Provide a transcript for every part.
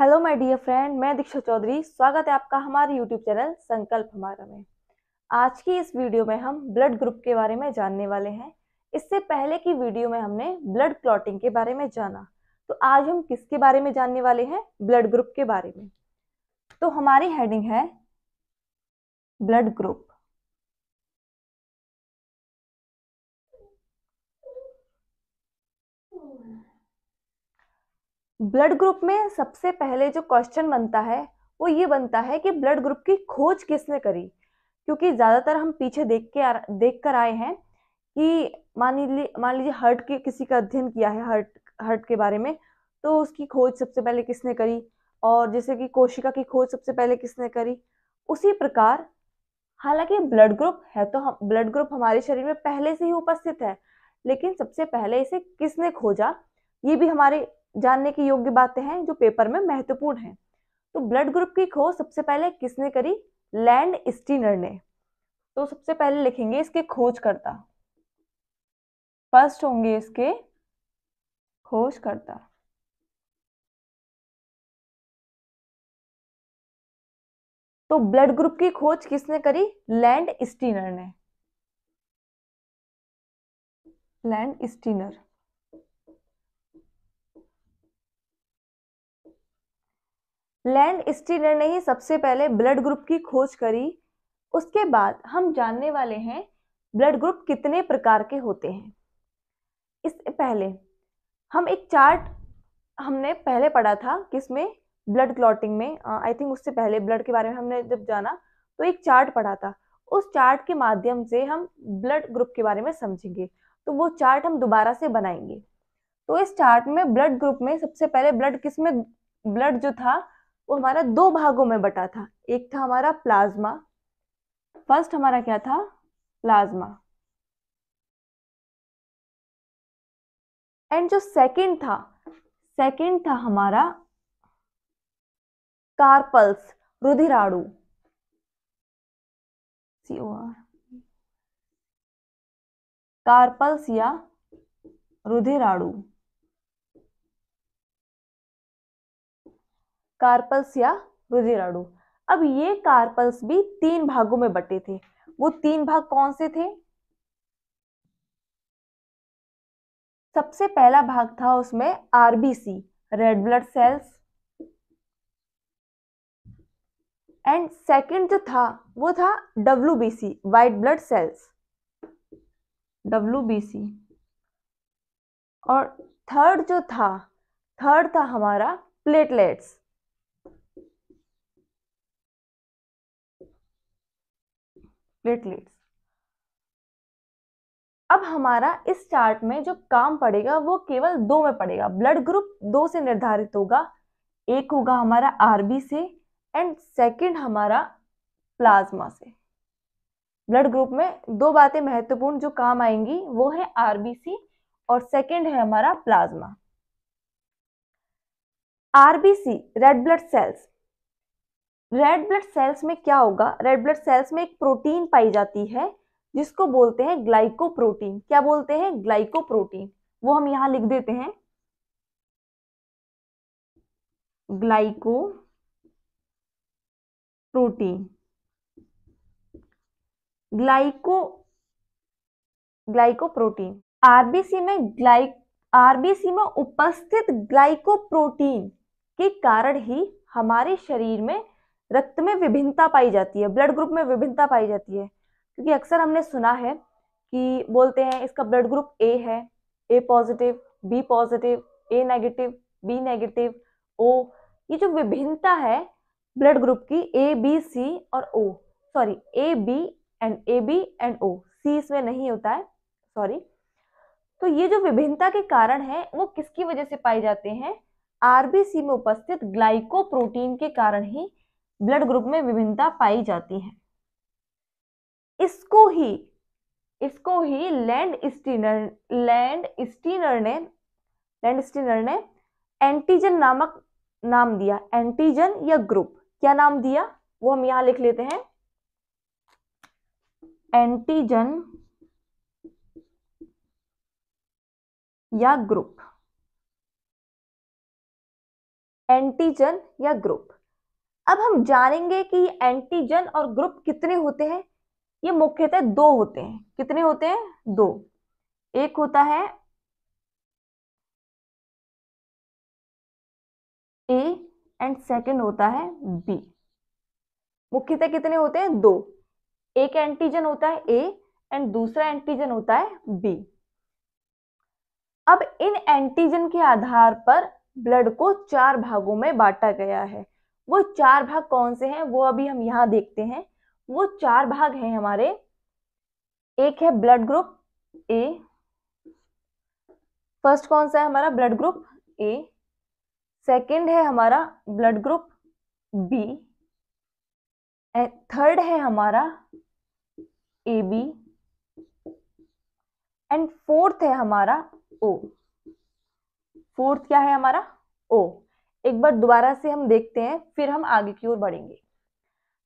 hello my dear friend मैं दीक्षा चौधरी स्वागत है आपका हमारे यूट्यूब चैनल संकल्प हमारा में आज की इस वीडियो में हम ब्लड ग्रुप के बारे में जानने वाले हैं इससे पहले की वीडियो में हमने ब्लड क्लॉटिंग के बारे में जाना तो आज हम किसके बारे में जानने वाले हैं ब्लड ग्रुप के बारे में तो हमारी हेडिंग है ब्लड ग्रुप ब्लड ग्रुप में सबसे पहले जो क्वेश्चन बनता है वो ये बनता है कि ब्लड ग्रुप की खोज किसने करी क्योंकि ज़्यादातर हम पीछे देख के देख कर आए हैं कि मान लीजिए मान लीजिए हर्ट के किसी का अध्ययन किया है हर्ट हर्ट के बारे में तो उसकी खोज सबसे पहले किसने करी और जैसे कि कोशिका की खोज सबसे पहले किसने करी उसी प्रकार हालांकि ब्लड ग्रुप है तो हम ब्लड ग्रुप हमारे शरीर में पहले से ही उपस्थित है लेकिन सबसे पहले इसे किसने खोजा ये भी हमारे जानने की योग्य बातें हैं जो पेपर में महत्वपूर्ण हैं तो ब्लड ग्रुप की खोज सबसे पहले किसने करी लैंड स्टीनर ने तो सबसे पहले लिखेंगे इसके खोजकर्ता फर्स्ट होंगे इसके खोजकर्ता तो ब्लड ग्रुप की खोज किसने करी लैंड स्टीनर ने लैंड स्टीनर लैंड स्टीलर ने ही सबसे पहले ब्लड ग्रुप की खोज करी उसके बाद हम जानने वाले हैं ब्लड ग्रुप कितने प्रकार के होते हैं इससे पहले हम एक चार्ट हमने पहले पढ़ा था किसमें ब्लड क्लॉटिंग में आई थिंक उससे पहले ब्लड के बारे में हमने जब जाना तो एक चार्ट पढ़ा था उस चार्ट के माध्यम से हम ब्लड ग्रुप के बारे में समझेंगे तो वो चार्ट हम दोबारा से बनाएंगे तो इस चार्ट में ब्लड ग्रुप में सबसे पहले ब्लड किस में ब्लड जो था वो हमारा दो भागों में बटा था एक था हमारा प्लाज्मा फर्स्ट हमारा क्या था प्लाज्मा एंड जो सेकंड था सेकंड था हमारा कार्पल्स आर कार्पल्स या रुधिराड़ू कार्पल्स या रुधिराणु अब ये कार्पल्स भी तीन भागों में बटे थे वो तीन भाग कौन से थे सबसे पहला भाग था उसमें RBC red blood cells and second जो था वो था WBC white blood cells WBC और थर्ड जो था थर्ड था हमारा प्लेटलेट्स प्लेटलेट्स अब हमारा इस चार्ट में जो काम पड़ेगा वो केवल दो में पड़ेगा ब्लड ग्रुप दो से निर्धारित होगा एक होगा हमारा आरबी से एंड सेकंड हमारा प्लाज्मा से ब्लड ग्रुप में दो बातें महत्वपूर्ण जो काम आएंगी वो है आरबीसी और सेकंड है हमारा plasma RBC red blood cells red blood cells में क्या होगा रेड ब्लड सेल्स में एक प्रोटीन पाई जाती है जिसको बोलते हैं ग्लाइकोप्रोटीन क्या बोलते हैं ग्लाइकोप्रोटीन वो हम यहां लिख देते हैं glyco protein glyco glycoprotein RBC में ग्लाइक आरबीसी में उपस्थित ग्लाइकोप्रोटीन के कारण ही हमारे शरीर में रक्त में विभिन्नता पाई जाती है ब्लड ग्रुप में विभिन्नता पाई जाती है क्योंकि अक्सर हमने सुना है कि बोलते हैं इसका ब्लड ग्रुप ए है A positive B positive A negative B negative O ये जो विभिन्नता है ब्लड ग्रुप की ए बी सी और O sorry A B and A B and O C इसमें नहीं होता है सॉरी तो ये जो विभिन्नता के कारण है वो किसकी वजह से पाए जाते हैं आरबीसी में उपस्थित ग्लाइकोप्रोटीन के कारण ही ब्लड ग्रुप में विभिन्नता पाई जाती है इसको ही इसको ही लैंड स्टीनर लैंड स्टीनर ने लैंड स्टीनर ने एंटीजन नामक नाम दिया एंटीजन या ग्रुप क्या नाम दिया वो हम यहां लिख लेते हैं एंटीजन या ग्रुप एंटीजन या ग्रुप अब हम जानेंगे कि एंटीजन और ग्रुप कितने होते हैं ये मुख्यतः दो होते हैं कितने होते हैं दो एक होता है ए एंड सेकंड होता है बी मुख्यतः कितने होते हैं दो एक एंटीजन होता है ए एंड दूसरा एंटीजन होता है बी अब इन एंटीजन के आधार पर ब्लड को चार भागों में बांटा गया है वो चार भाग कौन से हैं वो अभी हम यहाँ देखते हैं वो चार भाग हैं हमारे एक है ब्लड ग्रुप ए फर्स्ट कौन सा है हमारा ब्लड ग्रुप ए सेकंड है हमारा ब्लड ग्रुप बी थर्ड है हमारा ए बी एंड फोर्थ है हमारा ओ फोर्थ क्या है हमारा ओ एक बार दोबारा से हम देखते हैं फिर हम आगे की ओर बढ़ेंगे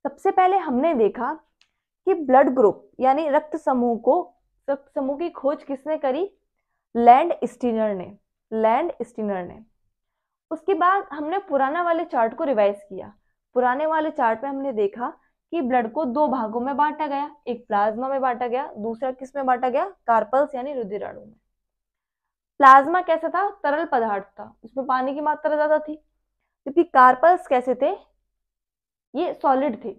सबसे पहले हमने देखा कि ब्लड ग्रुप यानी रक्त समूह को रक्त समूह की खोज किसने करी लैंड स्टीनर ने लैंड स्टीनर ने उसके बाद हमने पुराना वाले चार्ट को रिवाइज किया पुराने वाले चार्ट में हमने देखा कि ब्लड को दो भागों में बांटा गया एक प्लाज्मा में बांटा गया दूसरा किस में बांटा गया कार्पल्स यानी रुधिराणु में प्लाज्मा कैसा था तरल पदार्थ था उसमें पानी की मात्रा ज़्यादा थी जबकि कार्पल्स कैसे थे ये सॉलिड थे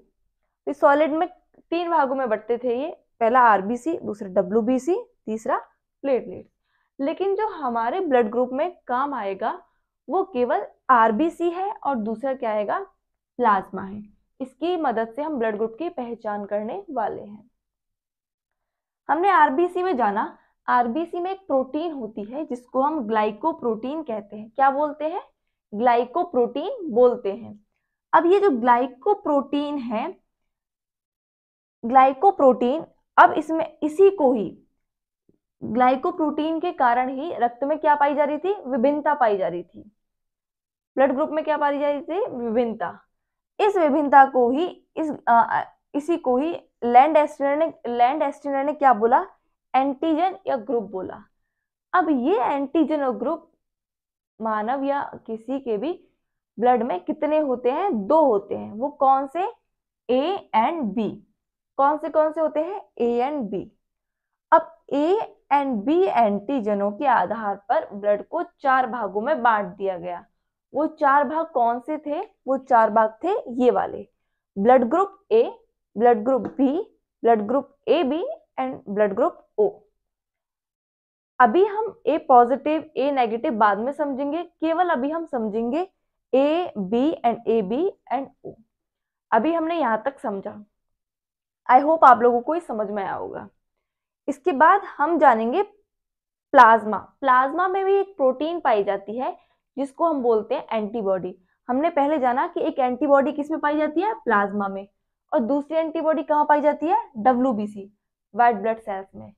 तो सॉलिड में तीन भागों में बढ़ते थे ये पहला आरबीसी दूसरा डब्ल्यू तीसरा प्लेटलेट लेकिन जो हमारे ब्लड ग्रुप में काम आएगा वो केवल आरबीसी है और दूसरा क्या आएगा प्लाज्मा है इसकी मदद से हम ब्लड ग्रुप की पहचान करने वाले हैं हमने आरबीसी में जाना आरबीसी में एक प्रोटीन होती है जिसको हम ग्लाइकोप्रोटीन कहते हैं क्या बोलते हैं ग्लाइकोप्रोटीन बोलते हैं अब ये जो ग्लाइकोप्रोटीन है ग्लाइकोप्रोटीन अब इसमें इसी को ही ग्लाइकोप्रोटीन के कारण ही रक्त में क्या पाई जा रही थी विभिन्नता पाई जा रही थी ब्लड ग्रुप में क्या पाई जा रही थी विभिन्नता इस विभिन्नता को ही इस आ, इसी को ही लैंड एस्टिनर ने लैंड एस्टिनर ने क्या बोला एंटीजन या ग्रुप बोला अब ये एंटीजन और ग्रुप मानव या किसी के भी ब्लड में कितने होते हैं दो होते हैं वो कौन से ए एंड बी कौन से कौन से होते हैं ए एंड बी अब ए एंड बी एंटीजनों के आधार पर ब्लड को चार भागों में बांट दिया गया वो चार भाग कौन से थे वो चार भाग थे ये वाले blood group A blood group B blood group A B and blood group O अभी हम ए पॉजिटिव ए नेगेटिव बाद में समझेंगे केवल अभी हम समझेंगे A B and A B and O अभी हमने यहां तक समझा आई होप आप लोगों को समझ में आया होगा इसके बाद हम जानेंगे प्लाज्मा प्लाज्मा में भी एक प्रोटीन पाई जाती है जिसको हम बोलते हैं एंटीबॉडी हमने पहले जाना कि एक एंटीबॉडी किसमें पाई जाती है प्लाज्मा में और दूसरी एंटीबॉडी कहाँ पाई जाती है डब्ल्यू व्हाइट ब्लड सेल्स में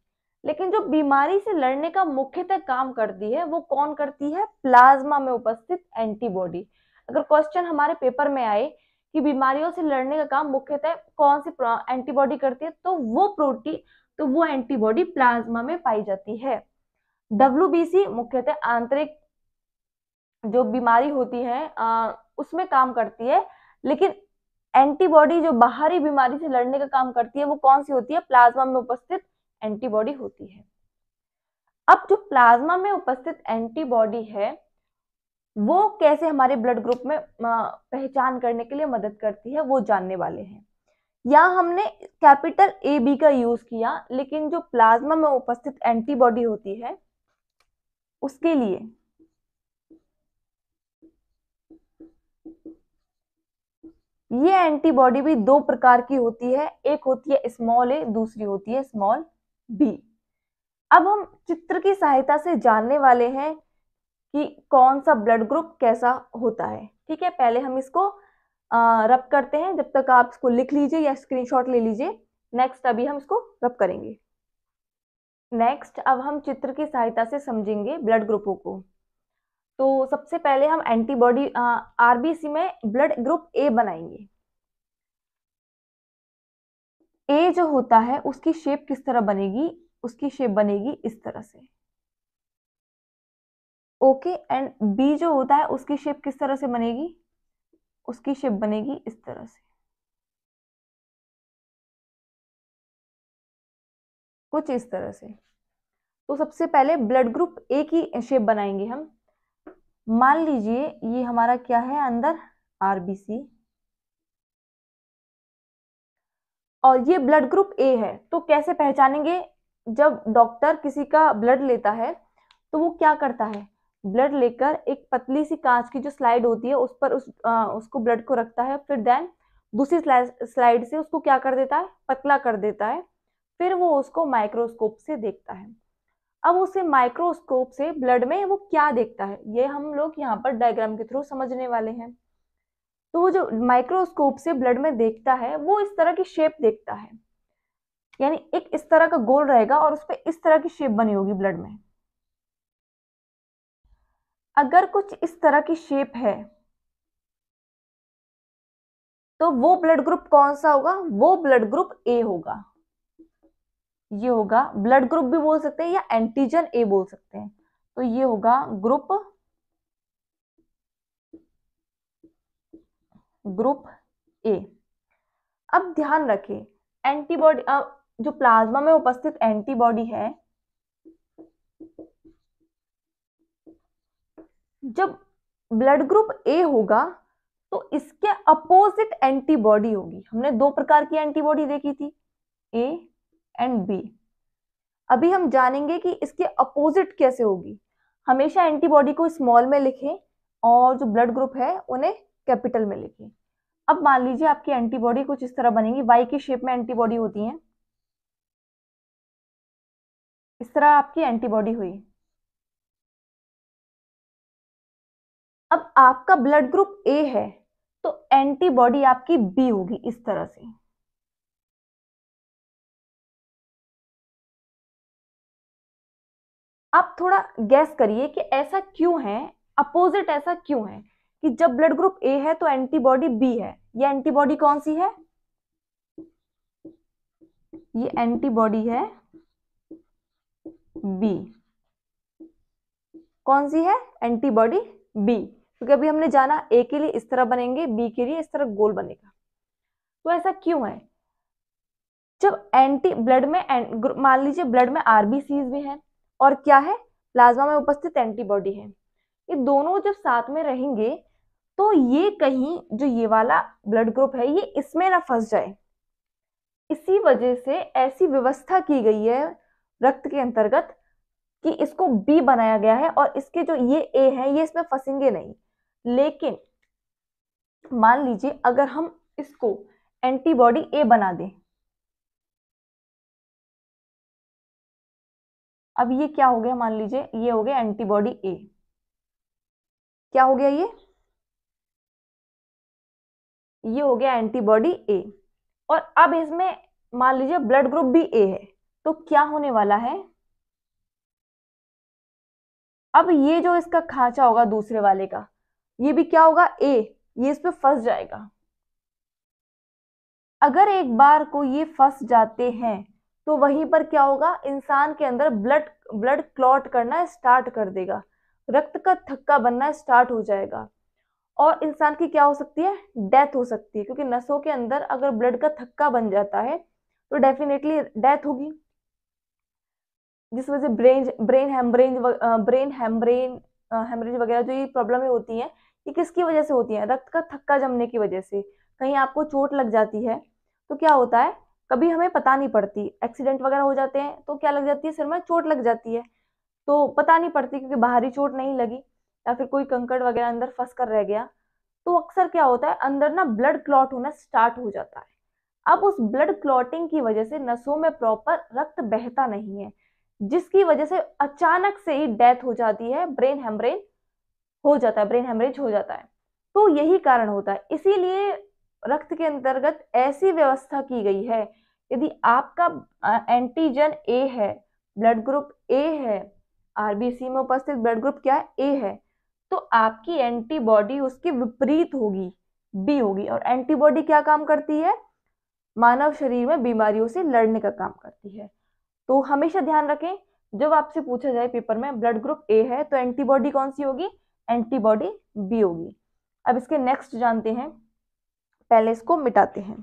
लेकिन जो बीमारी से लड़ने का मुख्यतः काम करती है वो कौन करती है प्लाज्मा में उपस्थित एंटीबॉडी अगर क्वेश्चन हमारे पेपर में आए कि बीमारियों से लड़ने का काम मुख्यतः कौन सी एंटीबॉडी करती है तो वो प्रोटीन तो वो एंटीबॉडी प्लाज्मा में पाई जाती है डब्ल्यू मुख्यतः आंतरिक जो बीमारी होती है आ, उसमें काम करती है लेकिन एंटीबॉडी जो बाहरी बीमारी से लड़ने का काम करती है वो कौन सी होती है प्लाज्मा में उपस्थित एंटीबॉडी होती है अब जो प्लाज्मा में उपस्थित एंटीबॉडी है वो कैसे हमारे ब्लड ग्रुप में पहचान करने के लिए मदद करती है वो जानने वाले हैं यहाँ हमने कैपिटल ए बी का यूज किया लेकिन जो प्लाज्मा में उपस्थित एंटीबॉडी होती है उसके लिए ये एंटीबॉडी भी दो प्रकार की होती है एक होती है स्मॉल ए दूसरी होती है स्मॉल बी अब हम चित्र की सहायता से जानने वाले हैं कि कौन सा ब्लड ग्रुप कैसा होता है ठीक है पहले हम इसको रब करते हैं जब तक आप इसको लिख लीजिए या स्क्रीनशॉट ले लीजिए नेक्स्ट अभी हम इसको रब करेंगे नेक्स्ट अब हम चित्र की सहायता से समझेंगे ब्लड ग्रुपों को तो सबसे पहले हम एंटीबॉडी आरबीसी में ब्लड ग्रुप ए बनाएंगे ए जो होता है उसकी शेप किस तरह बनेगी उसकी शेप बनेगी इस तरह से ओके एंड बी जो होता है उसकी शेप किस तरह से बनेगी उसकी शेप बनेगी इस तरह से कुछ इस तरह से तो सबसे पहले ब्लड ग्रुप ए की शेप बनाएंगे हम मान लीजिए ये हमारा क्या है अंदर आरबीसी और ये ब्लड ग्रुप ए है तो कैसे पहचानेंगे जब डॉक्टर किसी का ब्लड लेता है तो वो क्या करता है ब्लड लेकर एक पतली सी कांच की जो स्लाइड होती है उस पर उस आ, उसको ब्लड को रखता है फिर देन दूसरी स्लाइड से उसको क्या कर देता है पतला कर देता है फिर वो उसको माइक्रोस्कोप से देखता है अब उसे माइक्रोस्कोप से ब्लड में वो क्या देखता है ये हम लोग यहाँ पर डायग्राम के थ्रू समझने वाले हैं तो वो जो माइक्रोस्कोप से ब्लड में देखता है वो इस तरह की शेप देखता है यानी एक इस तरह का गोल रहेगा और उस पर इस तरह की शेप बनी होगी ब्लड में अगर कुछ इस तरह की शेप है तो वो ब्लड ग्रुप कौन सा होगा वो ब्लड ग्रुप ए होगा ये होगा ब्लड ग्रुप भी बोल सकते हैं या एंटीजन ए बोल सकते हैं तो ये होगा ग्रुप ग्रुप ए अब ध्यान रखें एंटीबॉडी जो प्लाज्मा में उपस्थित एंटीबॉडी है जब ब्लड ग्रुप ए होगा तो इसके अपोजिट एंटीबॉडी होगी हमने दो प्रकार की एंटीबॉडी देखी थी ए एंड बी अभी हम जानेंगे कि इसके अपोजिट कैसे होगी हमेशा एंटीबॉडी को स्मॉल में लिखें और जो ब्लड ग्रुप है उन्हें कैपिटल में लिखें अब मान लीजिए आपकी एंटीबॉडी कुछ इस तरह बनेगी वाई की शेप में एंटीबॉडी होती हैं इस तरह आपकी एंटीबॉडी हुई अब आपका ब्लड ग्रुप ए है तो एंटीबॉडी आपकी बी होगी इस तरह से आप थोड़ा गैस करिए कि ऐसा क्यों है अपोजिट ऐसा क्यों है कि जब ब्लड ग्रुप ए है तो एंटीबॉडी बी है ये एंटीबॉडी कौन सी है ये एंटीबॉडी है बी कौन सी है एंटीबॉडी बी क्योंकि अभी हमने जाना ए के लिए इस तरह बनेंगे बी के लिए इस तरह गोल बनेगा तो ऐसा क्यों है जब एंटी ब्लड में मान लीजिए ब्लड में आरबीसीज भी हैं और क्या है प्लाज्मा में उपस्थित एंटीबॉडी है ये दोनों जब साथ में रहेंगे तो ये कहीं जो ये वाला ब्लड ग्रुप है ये इसमें ना फंस जाए इसी वजह से ऐसी व्यवस्था की गई है रक्त के अंतर्गत कि इसको बी बनाया गया है और इसके जो ये ए है ये इसमें फंसेंगे नहीं लेकिन मान लीजिए अगर हम इसको एंटीबॉडी ए बना दें अब ये क्या हो गया मान लीजिए ये हो गया एंटीबॉडी ए क्या हो गया ये ये हो गया एंटीबॉडी ए और अब इसमें मान लीजिए ब्लड ग्रुप भी ए है तो क्या होने वाला है अब ये जो इसका खांचा होगा दूसरे वाले का ये भी क्या होगा ए ये इस पर फंस जाएगा अगर एक बार को ये फंस जाते हैं तो वहीं पर क्या होगा इंसान के अंदर ब्लड ब्लड क्लॉट करना स्टार्ट कर देगा रक्त का थक्का बनना स्टार्ट हो जाएगा और इंसान की क्या हो सकती है डेथ हो सकती है क्योंकि नसों के अंदर अगर ब्लड का थक्का बन जाता है तो डेफिनेटली डेथ होगी जिस वजह से ब्रेन ब्रेन हेमब्रेन ब्रेन हेमब्रेन हेमरेज वगैरह जो ये प्रॉब्लमें होती हैं ये किसकी वजह से होती हैं रक्त का थक्का जमने की वजह से कहीं आपको चोट लग जाती है तो क्या होता है कभी हमें पता नहीं पड़ती एक्सीडेंट वगैरह हो जाते हैं तो क्या लग जाती है सिर में चोट लग जाती है तो पता नहीं पड़ती क्योंकि बाहरी चोट नहीं लगी या फिर कोई कंकड़ वगैरह अंदर फंस कर रह गया तो अक्सर क्या होता है अंदर ना ब्लड क्लॉट होना स्टार्ट हो जाता है अब उस ब्लड क्लॉटिंग की वजह से नसों में प्रॉपर रक्त बहता नहीं है जिसकी वजह से अचानक से ही डेथ हो जाती है ब्रेन हेमरेज हो जाता है ब्रेन हेमरेज हो जाता है तो यही कारण होता है इसीलिए रक्त के अंतर्गत ऐसी व्यवस्था की गई है यदि आपका एंटीजन ए है ब्लड ग्रुप ए है आरबीसी में उपस्थित ब्लड ग्रुप क्या ए है तो आपकी एंटीबॉडी उसकी विपरीत होगी बी होगी और एंटीबॉडी क्या काम करती है मानव शरीर में बीमारियों से लड़ने का काम करती है तो हमेशा ध्यान रखें जब आपसे पूछा जाए पेपर में ब्लड ग्रुप ए है तो एंटीबॉडी कौन सी होगी एंटीबॉडी बी होगी अब इसके नेक्स्ट जानते हैं पहले इसको मिटाते हैं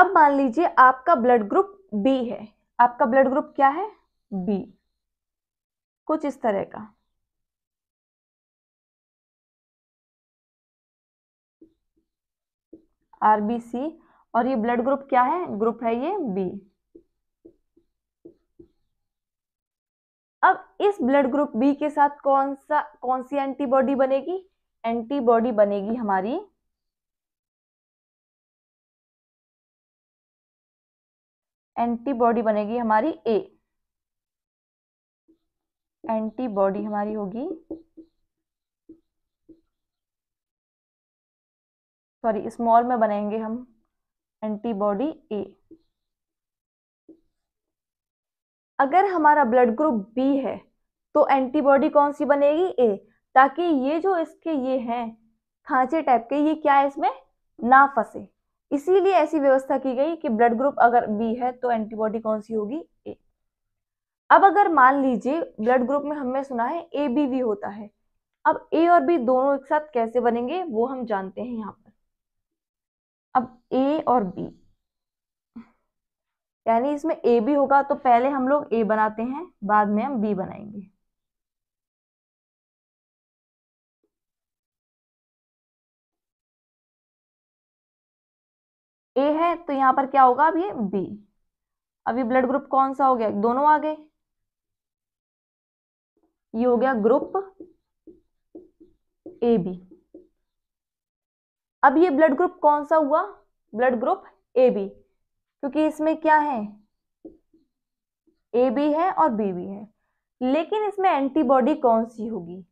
अब मान लीजिए आपका ब्लड ग्रुप बी है आपका ब्लड ग्रुप क्या है बी कुछ इस तरह का आरबीसी और ये ब्लड ग्रुप क्या है ग्रुप है ये बी अब इस ब्लड ग्रुप बी के साथ कौन सा कौन सी एंटीबॉडी बनेगी एंटीबॉडी बनेगी हमारी एंटीबॉडी बनेगी हमारी ए एंटीबॉडी हमारी होगी सॉरी स्मॉल में बनाएंगे हम एंटीबॉडी ए अगर हमारा ब्लड ग्रुप बी है तो एंटीबॉडी कौन सी बनेगी ए ताकि ये जो इसके ये हैं खांचे टाइप के ये क्या है इसमें ना फंसे इसीलिए ऐसी व्यवस्था की गई कि ब्लड ग्रुप अगर बी है तो एंटीबॉडी कौन सी होगी ए अब अगर मान लीजिए ब्लड ग्रुप में हमने सुना है ए बी भी होता है अब ए और बी दोनों एक साथ कैसे बनेंगे वो हम जानते हैं यहाँ पर अब ए और बी यानी इसमें ए बी होगा तो पहले हम लोग ए बनाते हैं बाद में हम बी बनाएंगे ए है तो यहां पर क्या होगा अब ये बी अब ये ब्लड ग्रुप कौन सा हो गया दोनों आ गए ये हो गया ग्रुप ए बी अब ये ब्लड ग्रुप कौन सा हुआ ब्लड ग्रुप ए बी क्योंकि इसमें क्या है ए बी है और बी बी है लेकिन इसमें एंटीबॉडी कौन सी होगी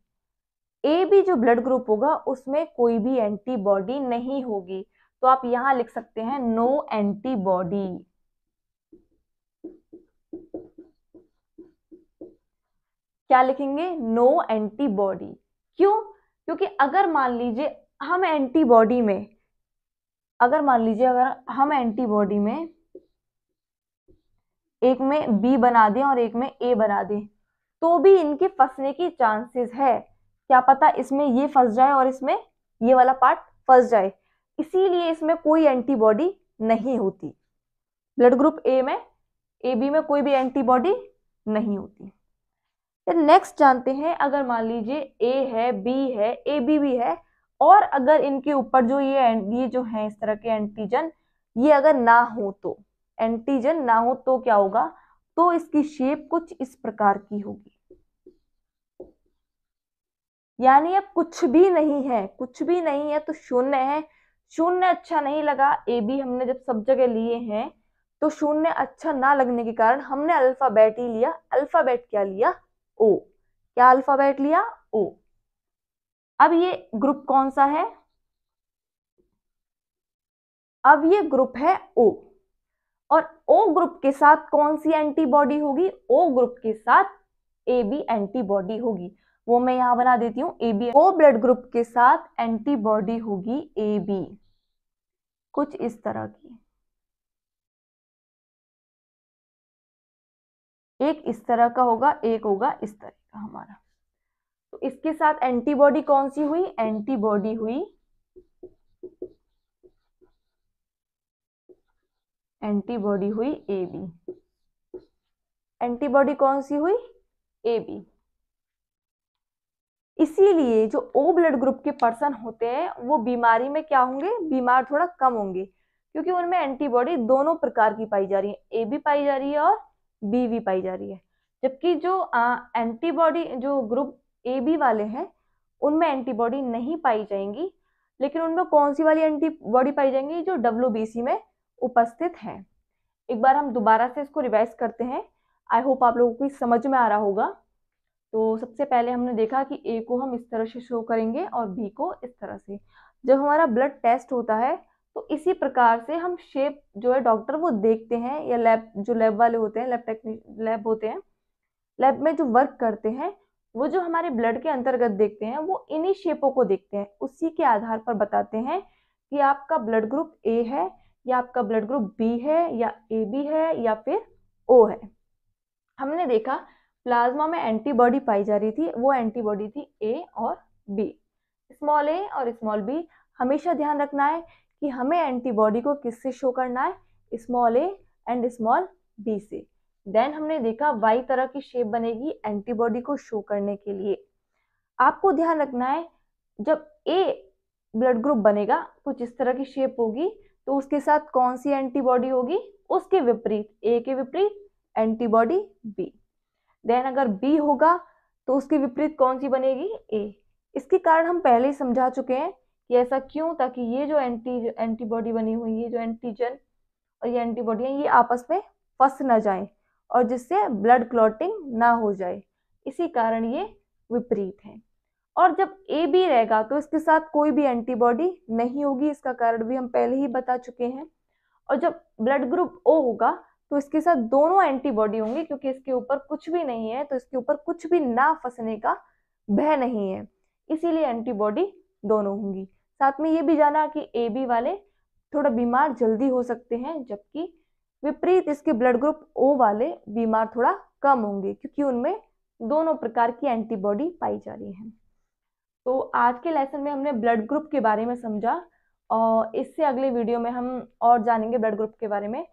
ए बी जो ब्लड ग्रुप होगा उसमें कोई भी एंटीबॉडी नहीं होगी तो आप यहां लिख सकते हैं नो एंटीबॉडी क्या लिखेंगे नो एंटीबॉडी क्यों क्योंकि अगर मान लीजिए हम एंटीबॉडी में अगर मान लीजिए अगर हम एंटीबॉडी में एक में बी बना दें और एक में ए बना दें तो भी इनके फंसने की चांसेस है क्या पता इसमें ये फंस जाए और इसमें ये वाला पार्ट फंस जाए इसीलिए इसमें कोई एंटीबॉडी नहीं होती ब्लड ग्रुप ए में ए बी में कोई भी एंटीबॉडी नहीं होती नेक्स्ट जानते हैं अगर मान लीजिए ए है बी है ए बी भी है और अगर इनके ऊपर जो ये ये जो है इस तरह के एंटीजन ये अगर ना हो तो एंटीजन ना हो तो क्या होगा तो इसकी शेप कुछ इस प्रकार की होगी यानी अब कुछ भी नहीं है कुछ भी नहीं है तो शून्य है शून्य अच्छा नहीं लगा ए बी हमने जब सब जगह लिए हैं तो शून्य अच्छा ना लगने के कारण हमने अल्फाबेट ही लिया अल्फाबेट क्या लिया ओ क्या अल्फाबेट लिया ओ अब ये ग्रुप कौन सा है अब ये ग्रुप है ओ और ओ ग्रुप के साथ कौन सी एंटीबॉडी होगी ओ ग्रुप के साथ ए बी एंटीबॉडी होगी वो मैं यहां बना देती हूं A B O blood group के साथ एंटीबॉडी होगी ए बी कुछ इस तरह की एक इस तरह का होगा एक होगा इस तरह का हमारा तो इसके साथ एंटीबॉडी कौन सी हुई एंटीबॉडी हुई एंटीबॉडी हुई ए बी एंटीबॉडी कौन सी हुई ए बी इसीलिए जो ओ ब्लड ग्रुप के पर्सन होते हैं वो बीमारी में क्या होंगे बीमार थोड़ा कम होंगे क्योंकि उनमें एंटीबॉडी दोनों प्रकार की पाई जा रही है ए बी पाई जा रही है और बी भी पाई जा रही है जबकि जो एंटीबॉडी जो ग्रुप ए बी वाले हैं उनमें एंटीबॉडी नहीं पाई जाएंगी लेकिन उनमें कौन सी वाली एंटीबॉडी पाई जाएंगी जो डब्ल्यू में उपस्थित हैं एक बार हम दोबारा से इसको रिवाइज करते हैं आई होप आप लोगों को समझ में आ रहा होगा तो सबसे पहले हमने देखा कि ए को हम इस तरह से शो करेंगे और बी को इस तरह से जब हमारा ब्लड टेस्ट होता है तो इसी प्रकार से हम शेप जो है डॉक्टर वो देखते हैं या लैब जो लैब वाले होते हैं लैब टेक्निक लैब होते हैं लैब में जो वर्क करते हैं वो जो हमारे ब्लड के अंतर्गत देखते हैं वो इन्हीं शेपों को देखते हैं उसी के आधार पर बताते हैं कि आपका ब्लड ग्रुप ए है या आपका ब्लड ग्रुप बी है या ए बी है या फिर ओ है हमने देखा प्लाज्मा में एंटीबॉडी पाई जा रही थी वो एंटीबॉडी थी ए और बी स्मॉल ए और स्मॉल बी हमेशा ध्यान रखना है कि हमें एंटीबॉडी को किससे शो करना है small A and small B से देन हमने देखा वाई तरह की शेप बनेगी एंटीबॉडी को शो करने के लिए आपको ध्यान रखना है जब ए ब्लड ग्रुप बनेगा कुछ इस तरह की शेप होगी तो उसके साथ कौन सी एंटीबॉडी होगी उसके विपरीत ए के विपरीत एंटीबॉडी बी देन अगर बी होगा तो उसके विपरीत कौन सी बनेगी ए इसके कारण हम पहले ही समझा चुके हैं कि ऐसा क्यों ताकि ये जो एंटी एंटीबॉडी बनी हुई है जो एंटीजन और ये एंटीबॉडी है ये आपस में फंस ना जाएं और जिससे ब्लड क्लॉटिंग ना हो जाए इसी कारण ये विपरीत है और जब ए बी रहेगा तो इसके साथ कोई भी एंटीबॉडी नहीं होगी इसका कारण भी हम पहले ही बता चुके हैं और जब ब्लड ग्रुप ओ होगा तो इसके साथ दोनों एंटीबॉडी होंगी क्योंकि इसके ऊपर कुछ भी नहीं है तो इसके ऊपर कुछ भी ना फंसने का भय नहीं है इसीलिए एंटीबॉडी दोनों होंगी साथ में ये भी जाना कि ए बी वाले थोड़ा बीमार जल्दी हो सकते हैं जबकि विपरीत इसके ब्लड ग्रुप ओ वाले बीमार थोड़ा कम होंगे क्योंकि उनमें दोनों प्रकार की एंटीबॉडी पाई जा रही है तो आज के लेसन में हमने ब्लड ग्रुप के बारे में समझा और इससे अगले वीडियो में हम और जानेंगे ब्लड ग्रुप के बारे में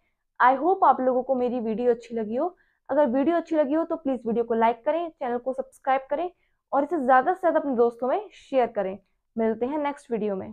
आई होप आप लोगों को मेरी वीडियो अच्छी लगी हो अगर वीडियो अच्छी लगी हो तो प्लीज़ वीडियो को लाइक करें चैनल को सब्सक्राइब करें और इसे ज़्यादा से ज़्यादा अपने दोस्तों में शेयर करें मिलते हैं नेक्स्ट वीडियो में